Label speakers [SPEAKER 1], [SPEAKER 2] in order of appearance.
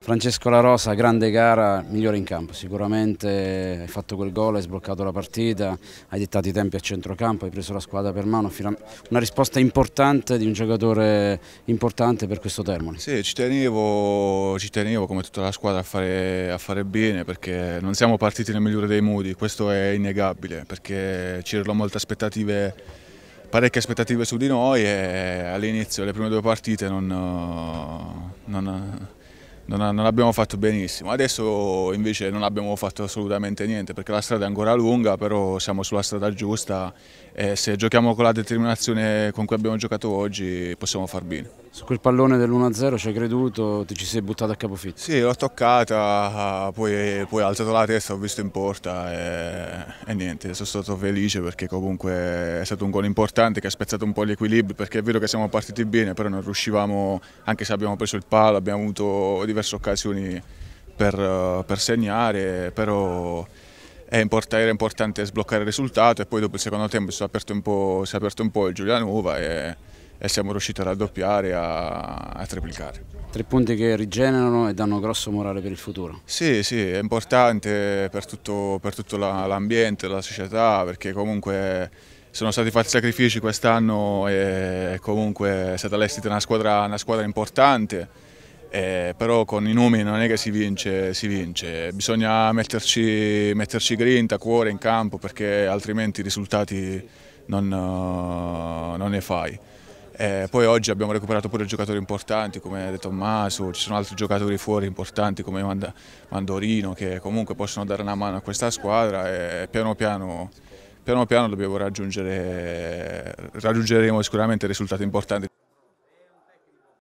[SPEAKER 1] Francesco La Rosa, grande gara, migliore in campo, sicuramente hai fatto quel gol, hai sbloccato la partita, hai dettato i tempi a centrocampo, hai preso la squadra per mano, una risposta importante di un giocatore importante per questo termine.
[SPEAKER 2] Sì, ci tenevo, ci tenevo come tutta la squadra a fare, a fare, bene perché non siamo partiti nel migliore dei modi, questo è innegabile perché c'erano molte aspettative parecchie aspettative su di noi e all'inizio le prime due partite non, na, na, non, non abbiamo fatto benissimo. Adesso invece non abbiamo fatto assolutamente niente perché la strada è ancora lunga, però siamo sulla strada giusta e se giochiamo con la determinazione con cui abbiamo giocato oggi possiamo far bene.
[SPEAKER 1] Su quel pallone dell'1-0 ci hai creduto,
[SPEAKER 2] ti ci sei buttato a capofitto? Sì, l'ho toccata, poi, poi, ho alzato la testa, ho visto in porta e, e, niente, sono stato felice perché comunque è stato un gol importante che ha spezzato un po' gli equilibri perché è vero che siamo partiti bene, però non riuscivamo, anche se abbiamo preso il palo, abbiamo avuto diversi diverse occasioni per, eh, per segnare, però era importante sbloccare il risultato e poi dopo il secondo tempo si è aperto un po', si aperto un po il Giulianuva e, e, siamo riusciti a raddoppiare, a, a triplicare. Tre punti che rigenerano e danno grosso morale per il futuro. Sì, sì, è importante per tutto, tutto l'ambiente, la, la società, perché comunque sono stati fatti sacrifici quest'anno e comunque è stata allestita una squadra, una squadra importante eh, però con i numeri non è che si vince, si vince. bisogna metterci, metterci grinta, cuore in campo perché altrimenti i risultati non, non ne fai. Eh, poi oggi abbiamo recuperato pure giocatori importanti come Tommaso, ci sono altri giocatori fuori importanti come Mandorino che comunque possono dare una mano a questa squadra e piano piano, piano, piano dobbiamo raggiungere, raggiungeremo sicuramente risultati importanti.